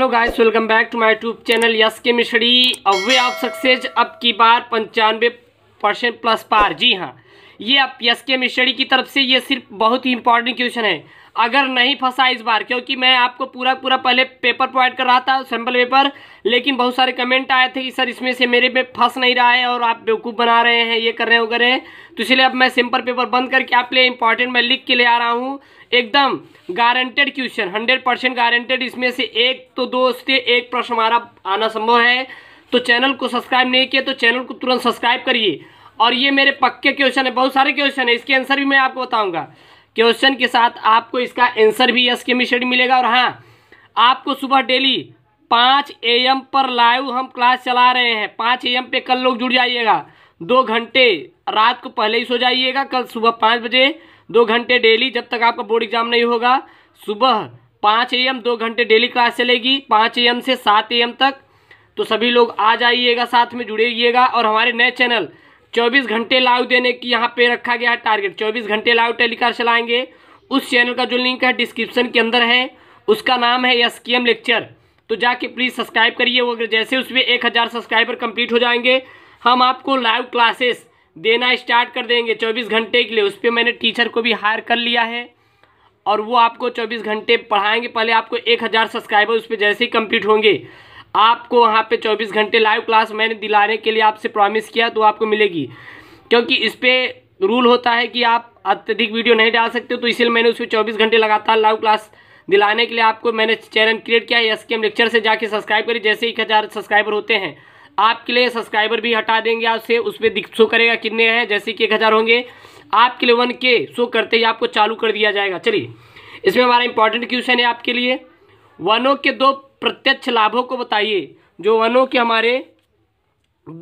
hello guys welcome back to my YouTube channel यस के मिश्री अवे ऑफ सक्सेस अब की बार पंचानवे परसेंट प्लस पार जी हाँ ये आप यस के मिश्री की तरफ से ये सिर्फ बहुत ही इंपॉर्टेंट क्वेश्चन है अगर नहीं फंसा इस बार क्योंकि मैं आपको पूरा पूरा पहले पेपर प्रोवाइड कर रहा था सैम्पल पेपर लेकिन बहुत सारे कमेंट आए थे कि सर इसमें से मेरे पे फंस नहीं रहा है और आप बेवकूफ़ बना रहे हैं ये कर रहे हो कर रहे हैं तो इसलिए अब मैं सिंपल पेपर बंद करके आप लिए इंपॉर्टेंट मैं लिख के ले आ रहा हूँ एकदम guaranteed question hundred percent guaranteed इसमें से एक तो दो से एक प्रश्न हमारा आना संभव है तो चैनल को सब्सक्राइब नहीं किया तो चैनल को तुरंत सब्सक्राइब करिए और ये मेरे पक्के क्वेश्चन है बहुत सारे क्वेश्चन है इसके आंसर भी मैं आपको बताऊंगा क्वेश्चन के साथ आपको इसका आंसर भी यस केमिस्ट्री मिलेगा और हाँ आपको सुबह डेली पाँच ए पर लाइव हम क्लास चला रहे हैं पाँच ए पे कल लोग जुड़ जाइएगा दो घंटे रात को पहले ही सो जाइएगा कल सुबह पाँच बजे दो घंटे डेली जब तक आपका बोर्ड एग्जाम नहीं होगा सुबह पाँच ए दो घंटे डेली क्लास चलेगी पाँच ए से सात ए तक तो सभी लोग आ जाइएगा साथ में जुड़िएगा और हमारे नए चैनल 24 घंटे लाइव देने की यहाँ पे रखा गया है टारगेट 24 घंटे लाइव टेलीकास्ट चलाएंगे उस चैनल का जो लिंक है डिस्क्रिप्शन के अंदर है उसका नाम है एस के एम लेक्चर तो जाके प्लीज़ सब्सक्राइब करिए वो जैसे उसमें एक हज़ार सब्सक्राइबर कंप्लीट हो जाएंगे हम आपको लाइव क्लासेस देना स्टार्ट कर देंगे चौबीस घंटे के लिए उस पर मैंने टीचर को भी हायर कर लिया है और वो आपको चौबीस घंटे पढ़ाएंगे पहले आपको एक हज़ार सब्सक्राइबर उस पर जैसे ही कम्प्लीट होंगे आपको वहाँ पे 24 घंटे लाइव क्लास मैंने दिलाने के लिए आपसे प्रॉमिस किया तो आपको मिलेगी क्योंकि इस पर रूल होता है कि आप अत्यधिक वीडियो नहीं डाल सकते तो इसीलिए मैंने उस पर चौबीस घंटे लगातार लाइव क्लास दिलाने के लिए आपको मैंने चैनल क्रिएट किया है एस के लेक्चर से जाके सब्सक्राइब करें जैसे एक हज़ार सब्सक्राइबर होते हैं आपके लिए सब्सक्राइबर भी हटा देंगे आपसे उस पर शो करेगा कितने हैं जैसे कि एक हज़ार होंगे आपके लिए वन के शो करते ही आपको चालू कर दिया जाएगा चलिए इसमें हमारा इंपॉर्टेंट क्वेश्चन है आपके लिए वनों के दो प्रत्यक्ष लाभों को बताइए जो वनों के हमारे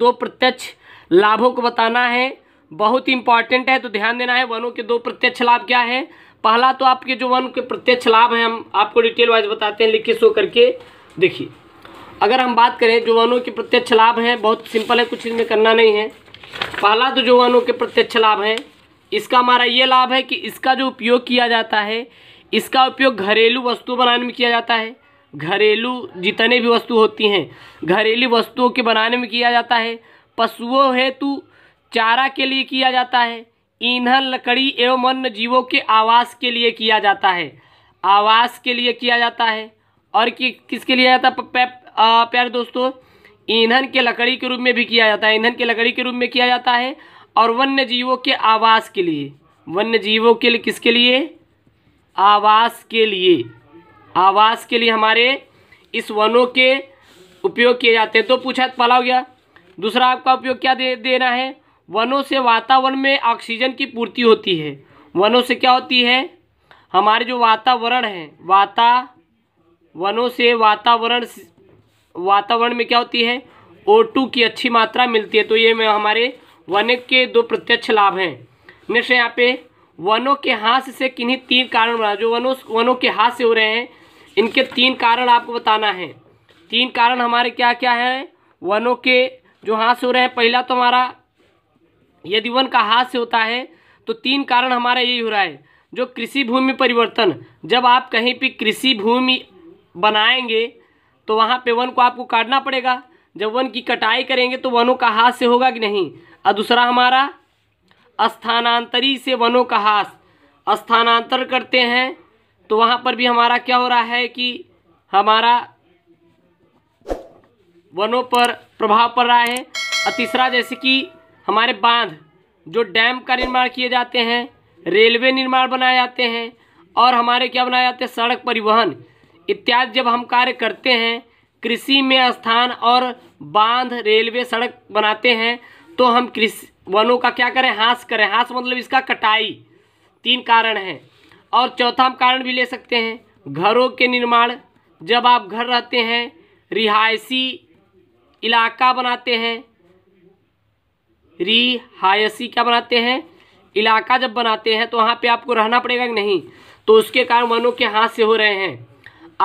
दो प्रत्यक्ष लाभों को बताना है बहुत इंपॉर्टेंट है तो ध्यान देना है वनों के दो प्रत्यक्ष लाभ क्या है पहला तो आपके जो वन के प्रत्यक्ष लाभ हैं हम आपको डिटेल वाइज बताते हैं लिखिए सो करके देखिए अगर हम बात करें जो वनों के प्रत्यक्ष लाभ हैं बहुत सिंपल है कुछ इसमें करना नहीं है पहला तो जो वनों के प्रत्यक्ष लाभ हैं इसका हमारा ये लाभ है कि इसका जो उपयोग किया जाता है इसका उपयोग घरेलू वस्तु बनाने में किया जाता है घरेलू जितने भी वस्तु होती हैं घरेलू वस्तुओं के बनाने में किया जाता है पशुओं हेतु चारा के लिए किया जाता है ईंधन लकड़ी एवं वन्य जीवों के आवास के लिए किया जाता है आवास के लिए किया जाता है और कि, किसके लिए जाता है प्यारे दोस्तों ईंधन के लकड़ी के रूप में भी किया जाता है ईंधन के लकड़ी के रूप में किया जाता है और वन्य जीवों के आवास के लिए वन्य जीवों के लिए किसके लिए आवास के लिए आवास के लिए हमारे इस वनों के उपयोग किए जाते हैं तो पूछा पला हो गया दूसरा आपका उपयोग क्या दे देना है वनों से वातावरण में ऑक्सीजन की पूर्ति होती है वनों से क्या होती है हमारे जो वातावरण है वाता वनों से वातावरण वातावरण में क्या होती है ओ की अच्छी मात्रा मिलती है तो ये में हमारे वन के दो प्रत्यक्ष लाभ हैं नेक्स्ट यहाँ पे वनों के हाथ से किन्हीं तीन कारण जो वनों वनों के हाथ से हो रहे हैं इनके तीन कारण आपको बताना है तीन कारण हमारे क्या क्या हैं वनों के जो हाथ हो रहे हैं पहला तो हमारा यदि वन का हाथ से होता है तो तीन कारण हमारा यही हो रहा है जो कृषि भूमि परिवर्तन जब आप कहीं पर कृषि भूमि बनाएंगे तो वहाँ पे वन को आपको काटना पड़ेगा जब वन की कटाई करेंगे तो वनों का हाथ से होगा कि नहीं और दूसरा हमारा स्थानांतरी से वनों का हाथ स्थानांतर करते हैं तो वहाँ पर भी हमारा क्या हो रहा है कि हमारा वनों पर प्रभाव पड़ रहा है और तीसरा जैसे कि हमारे बांध जो डैम का निर्माण किए जाते हैं रेलवे निर्माण बनाए जाते हैं और हमारे क्या बनाए जाते हैं सड़क परिवहन इत्यादि जब हम कार्य करते हैं कृषि में स्थान और बांध रेलवे सड़क बनाते हैं तो हम कृषि वनों का क्या करें हास करें हास मतलब इसका कटाई तीन कारण हैं और चौथा हम कारण भी ले सकते हैं घरों के निर्माण जब आप घर रहते हैं रिहायशी इलाका बनाते हैं रिहायशी क्या बनाते हैं इलाका जब बनाते हैं तो वहाँ पे आपको रहना पड़ेगा कि नहीं तो उसके कारण वनों के हाथ से हो रहे हैं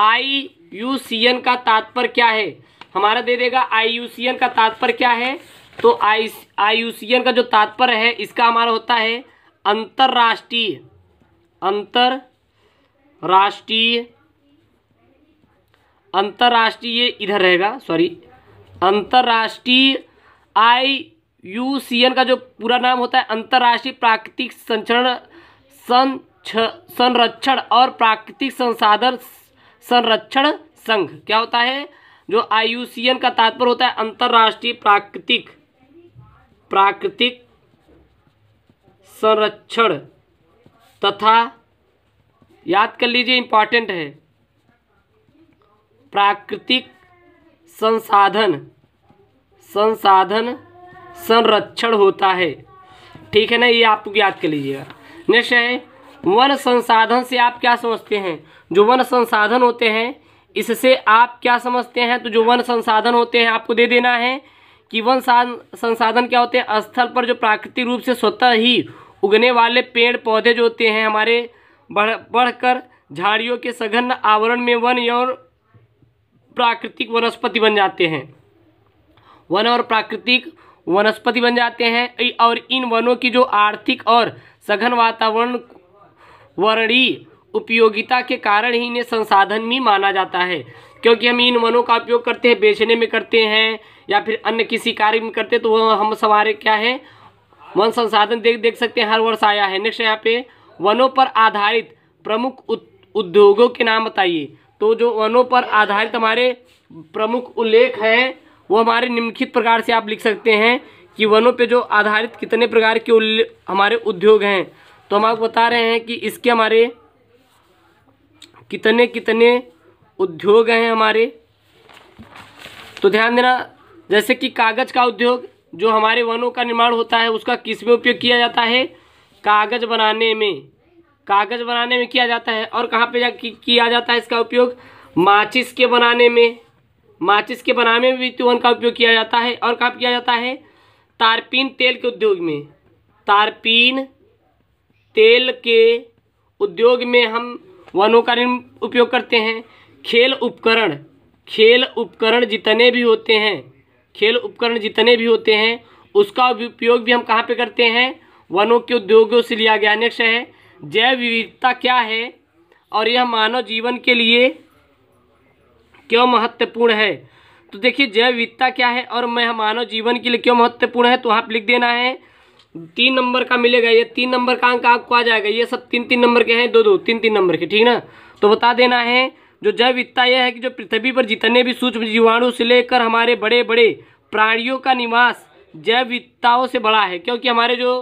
आई यू सी एन का तात्पर्य क्या है हमारा दे देगा आई यू सी एन का तात्पर्य क्या है तो आई आई यू सी एन का जो तात्पर्य है इसका हमारा होता है अंतर्राष्ट्रीय अंतरराष्ट्रीय अंतर्राष्ट्रीय इधर रहेगा सॉरी अंतर्राष्ट्रीय आई यू सी एन का जो पूरा नाम होता है अंतर्राष्ट्रीय प्राकृतिक संचरण सं संरक्षण और प्राकृतिक संसाधन संरक्षण संघ क्या होता है जो आई का तात्पर्य होता है अंतर्राष्ट्रीय प्राकृतिक प्राकृतिक संरक्षण तथा याद कर लीजिए इम्पॉर्टेंट है प्राकृतिक संसाधन संसाधन संरक्षण होता है ठीक है ना ये आप याद कर लीजिएगा नेक्स्ट है वन संसाधन से आप क्या समझते हैं जो वन संसाधन होते हैं इससे आप क्या समझते हैं तो जो वन संसाधन होते हैं आपको दे देना है कि वन संसाधन क्या होते हैं स्थल पर जो प्राकृतिक रूप से स्वतः ही उगने वाले पेड़ पौधे जो होते हैं हमारे बढ़ बढ़कर झाड़ियों के सघन आवरण में वन और प्राकृतिक वनस्पति बन जाते हैं वन और प्राकृतिक वनस्पति बन जाते हैं और इन वनों की जो आर्थिक और सघन वातावरण वर्णी उपयोगिता के कारण ही इन्हें संसाधन भी माना जाता है क्योंकि हम इन वनों का उपयोग करते हैं बेचने में करते हैं या फिर अन्य किसी कार्य में करते हैं तो वह हम सवारे क्या है वन संसाधन देख देख सकते हैं हर वर्ष आया है नेक्स्ट यहाँ पे वनों पर आधारित प्रमुख उद्योगों के नाम बताइए तो जो वनों पर आधारित हमारे प्रमुख उल्लेख हैं वो हमारे निम्नलिखित प्रकार से आप लिख सकते हैं कि वनों पे जो आधारित कितने प्रकार के हमारे उद्योग हैं तो हम आपको बता रहे हैं कि इसके हमारे कितने कितने उद्योग हैं हमारे तो ध्यान देना जैसे कि कागज़ का उद्योग जो हमारे वनों का निर्माण होता है उसका किस में उपयोग किया जाता है कागज़ बनाने में कागज़ बनाने में किया जाता है और कहाँ पे जा किया जाता है इसका उपयोग माचिस के बनाने में माचिस के बनाने में भी तो वन का उपयोग किया जाता है और कहाँ किया जाता है तारपीन तेल के उद्योग में तारपीन तेल के उद्योग में हम वनों का उपयोग करते हैं खेल उपकरण खेल उपकरण जितने भी होते हैं खेल उपकरण जितने भी होते हैं उसका उपयोग भी हम कहाँ पे करते हैं वनों के उद्योगों से लिया गया नेक्स्ट है जैव विविधता क्या है और यह मानव जीवन के लिए क्यों महत्वपूर्ण है तो देखिए जैव विविधता क्या है और मैं मानव जीवन के लिए क्यों महत्वपूर्ण है तो वहाँ पर लिख देना है तीन नंबर का मिलेगा ये तीन नंबर का अंक आपको आ जाएगा ये सब तीन तीन नंबर के हैं दो दो तीन तीन नंबर के ठीक ना तो बता देना है जो जैव विविधता यह है कि जो पृथ्वी पर जितने भी सूक्ष्म जीवाणु से लेकर हमारे बड़े बड़े प्राणियों का निवास जैव विविधताओं से बड़ा है क्योंकि हमारे जो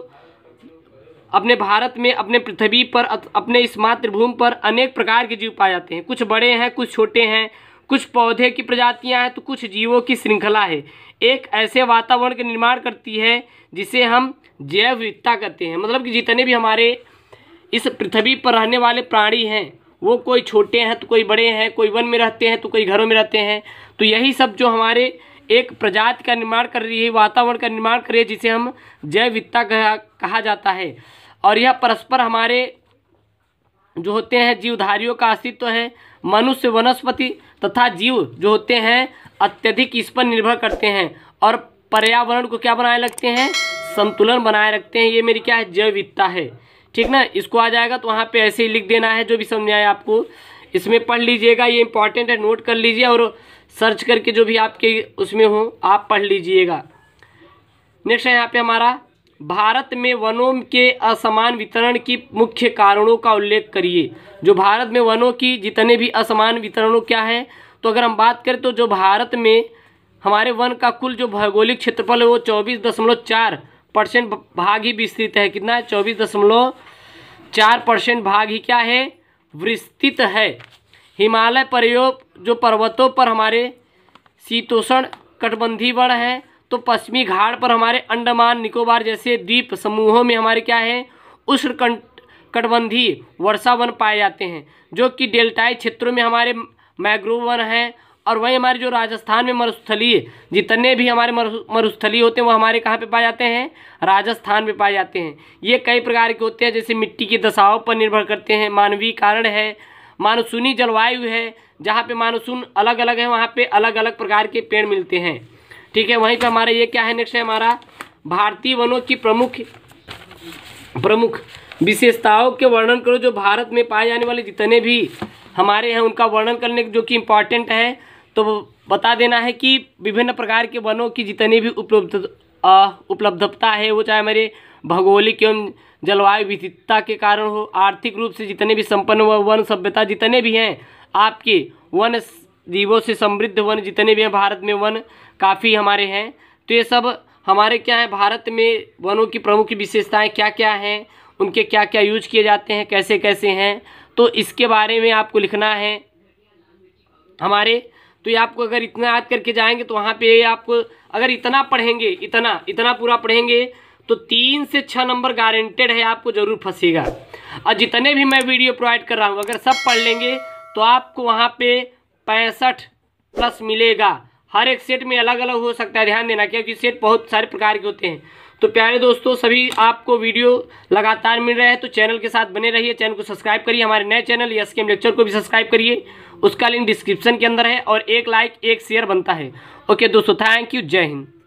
अपने भारत में अपने पृथ्वी पर अपने इस मातृभूमि पर अनेक प्रकार के जीव पाए जाते हैं कुछ बड़े हैं कुछ छोटे हैं कुछ पौधे की प्रजातियां हैं तो कुछ जीवों की श्रृंखला है एक ऐसे वातावरण का निर्माण करती है जिसे हम जैव विविधता कहते हैं मतलब कि जितने भी हमारे इस पृथ्वी पर रहने वाले प्राणी हैं वो कोई छोटे हैं तो कोई बड़े हैं कोई वन में रहते हैं तो कोई घरों में रहते हैं तो यही सब जो हमारे एक प्रजाति का निर्माण कर रही है वातावरण का निर्माण कर रही है जिसे हम जैविकता कहा जाता है और यह परस्पर हमारे जो होते हैं जीवधारियों का अस्तित्व है मनुष्य वनस्पति तथा जीव जो होते हैं अत्यधिक इस पर निर्भर करते हैं और पर्यावरण को क्या बनाए रखते हैं संतुलन बनाए रखते हैं ये मेरी क्या है जैविकता है ठीक ना इसको आ जाएगा तो वहाँ पे ऐसे ही लिख देना है जो भी समझ आए आपको इसमें पढ़ लीजिएगा ये इंपॉर्टेंट है नोट कर लीजिए और सर्च करके जो भी आपके उसमें हो आप पढ़ लीजिएगा नेक्स्ट है यहाँ पे हमारा भारत में वनों के असमान वितरण की मुख्य कारणों का उल्लेख करिए जो भारत में वनों की जितने भी असमान वितरणों क्या है तो अगर हम बात करें तो जो भारत में हमारे वन का कुल जो भौगोलिक क्षेत्रफल है वो चौबीस दशमलव चार परसेंट भाग ही विस्तृत है कितना है चौबीस दशमलव चार परसेंट भाग ही क्या है विस्तृत है हिमालय पर्योग जो पर्वतों पर हमारे शीतोषण कटबंधी वर्ण हैं तो पश्चिमी घाट पर हमारे अंडमान निकोबार जैसे द्वीप समूहों में हमारे क्या है उष्ण कटबंधी वर्षा वन पाए जाते हैं जो कि डेल्टाई क्षेत्रों में हमारे मैग्रोव वन हैं और वहीं हमारे जो राजस्थान में मरुस्थलीय जितने भी हमारे मरुस्थलीय होते हैं वो हमारे कहाँ पे पाए जाते हैं राजस्थान में पाए जाते हैं ये कई प्रकार के होते हैं जैसे मिट्टी की दशाओं पर निर्भर करते हैं मानवीय कारण है मानसूनी जलवायु है जहाँ पे मानसून अलग अलग है वहाँ पे अलग अलग प्रकार के पेड़ मिलते हैं ठीक है वहीं पर हमारा ये क्या है नेक्स्ट है हमारा भारतीय वनों की प्रमुख प्रमुख विशेषताओं के वर्णन करो जो भारत में पाए जाने वाले जितने भी हमारे हैं उनका वर्णन करने जो कि इम्पॉर्टेंट है तो बता देना है कि विभिन्न प्रकार के वनों की जितनी भी उपलब्ध उपलब्धता है वो चाहे हमारे भौगोलिक एवं जलवायु विविधता के कारण हो आर्थिक रूप से जितने भी संपन्न वन सभ्यता जितने भी हैं आपके वन जीवों से समृद्ध वन जितने भी हैं भारत में वन काफ़ी हमारे हैं तो ये सब हमारे क्या है भारत में वनों की प्रमुख विशेषताएँ क्या क्या हैं उनके क्या क्या यूज किए जाते हैं कैसे कैसे हैं तो इसके बारे में आपको लिखना है हमारे तो ये आपको अगर इतना याद करके जाएंगे तो वहाँ पे आपको अगर इतना पढ़ेंगे इतना इतना पूरा पढ़ेंगे तो तीन से छः नंबर गारंटेड है आपको ज़रूर फंसेगा और जितने भी मैं वीडियो प्रोवाइड कर रहा हूँ अगर सब पढ़ लेंगे तो आपको वहाँ पे पैंसठ प्लस मिलेगा हर एक सेट में अलग अलग हो सकता है ध्यान देना क्योंकि सेट बहुत सारे प्रकार के होते हैं तो प्यारे दोस्तों सभी आपको वीडियो लगातार मिल रहा है तो चैनल के साथ बने रहिए चैनल को सब्सक्राइब करिए हमारे नए चैनल एस के लेक्चर को भी सब्सक्राइब करिए उसका लिंक डिस्क्रिप्शन के अंदर है और एक लाइक एक शेयर बनता है ओके दोस्तों थैंक यू जय हिंद